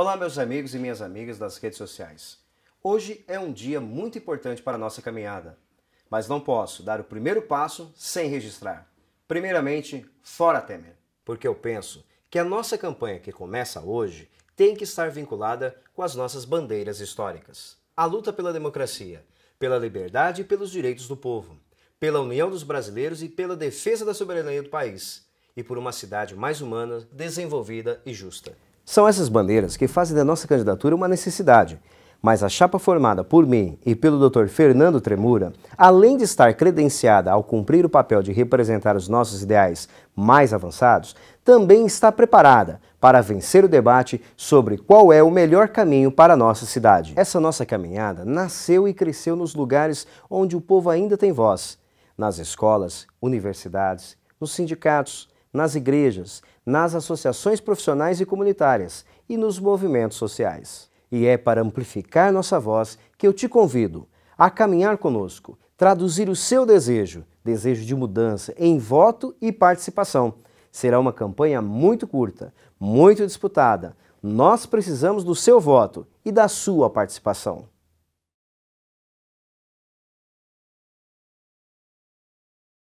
Olá, meus amigos e minhas amigas das redes sociais. Hoje é um dia muito importante para a nossa caminhada, mas não posso dar o primeiro passo sem registrar. Primeiramente, fora Temer, porque eu penso que a nossa campanha que começa hoje tem que estar vinculada com as nossas bandeiras históricas. A luta pela democracia, pela liberdade e pelos direitos do povo, pela união dos brasileiros e pela defesa da soberania do país, e por uma cidade mais humana, desenvolvida e justa. São essas bandeiras que fazem da nossa candidatura uma necessidade, mas a chapa formada por mim e pelo Dr. Fernando Tremura, além de estar credenciada ao cumprir o papel de representar os nossos ideais mais avançados, também está preparada para vencer o debate sobre qual é o melhor caminho para a nossa cidade. Essa nossa caminhada nasceu e cresceu nos lugares onde o povo ainda tem voz, nas escolas, universidades, nos sindicatos, nas igrejas, nas associações profissionais e comunitárias e nos movimentos sociais. E é para amplificar nossa voz que eu te convido a caminhar conosco, traduzir o seu desejo, desejo de mudança, em voto e participação. Será uma campanha muito curta, muito disputada. Nós precisamos do seu voto e da sua participação.